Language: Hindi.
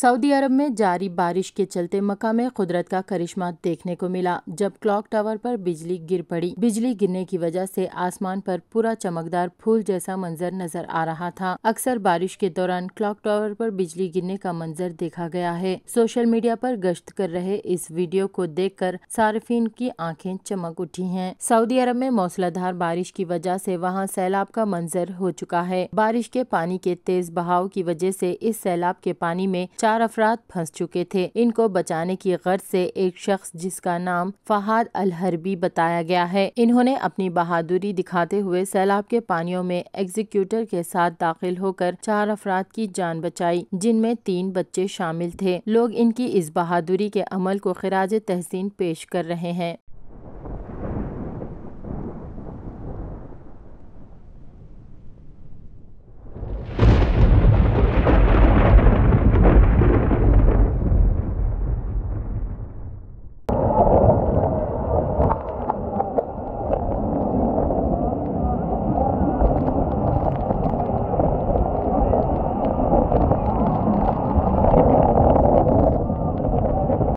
सऊदी अरब में जारी बारिश के चलते मक्का में कुदरत का करिश्मा देखने को मिला जब क्लॉक टावर पर बिजली गिर पड़ी बिजली गिरने की वजह से आसमान पर पूरा चमकदार फूल जैसा मंजर नजर आ रहा था अक्सर बारिश के दौरान क्लॉक टावर पर बिजली गिरने का मंजर देखा गया है सोशल मीडिया पर गश्त कर रहे इस वीडियो को देख कर सार्फिन की आँखें चमक उठी है सऊदी अरब में मौसलाधार बारिश की वजह से वहाँ सैलाब का मंजर हो चुका है बारिश के पानी के तेज बहाव की वजह से इस सैलाब के पानी में चार अफराद फंस चुके थे इनको बचाने की गर्ज से एक शख्स जिसका नाम फहाद अल हरबी बताया गया है इन्होंने अपनी बहादुरी दिखाते हुए सैलाब के पानियों में एग्जीक्यूटर के साथ दाखिल होकर चार अफराद की जान बचाई जिनमें तीन बच्चे शामिल थे लोग इनकी इस बहादुरी के अमल को खराज तहसीन पेश कर रहे हैं